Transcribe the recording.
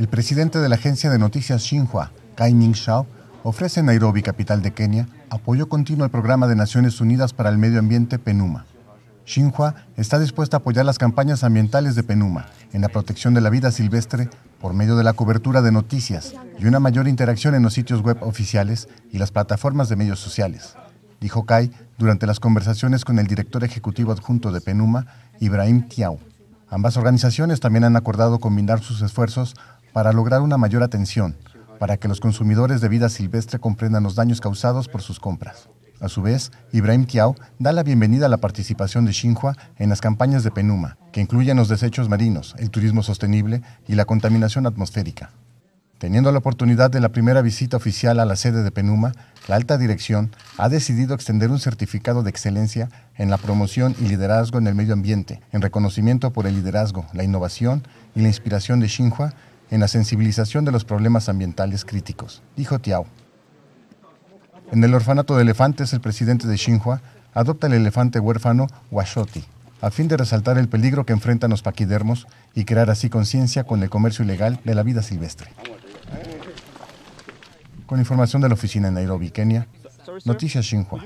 El presidente de la agencia de noticias Xinhua, Kai Ming-shao, ofrece en Nairobi, capital de Kenia, apoyo continuo al programa de Naciones Unidas para el Medio Ambiente PENUMA. Xinhua está dispuesta a apoyar las campañas ambientales de PENUMA en la protección de la vida silvestre por medio de la cobertura de noticias y una mayor interacción en los sitios web oficiales y las plataformas de medios sociales, dijo Kai durante las conversaciones con el director ejecutivo adjunto de PENUMA, Ibrahim Tiao. Ambas organizaciones también han acordado combinar sus esfuerzos para lograr una mayor atención, para que los consumidores de vida silvestre comprendan los daños causados por sus compras. A su vez, Ibrahim Kiao da la bienvenida a la participación de Xinhua en las campañas de Penuma, que incluyen los desechos marinos, el turismo sostenible y la contaminación atmosférica. Teniendo la oportunidad de la primera visita oficial a la sede de Penuma, la alta dirección ha decidido extender un certificado de excelencia en la promoción y liderazgo en el medio ambiente, en reconocimiento por el liderazgo, la innovación y la inspiración de Xinhua en la sensibilización de los problemas ambientales críticos, dijo Tiao. En el orfanato de elefantes, el presidente de Xinhua adopta el elefante huérfano Washoti, a fin de resaltar el peligro que enfrentan los paquidermos y crear así conciencia con el comercio ilegal de la vida silvestre. Con información de la oficina en Nairobi, Kenia, Noticias Xinhua.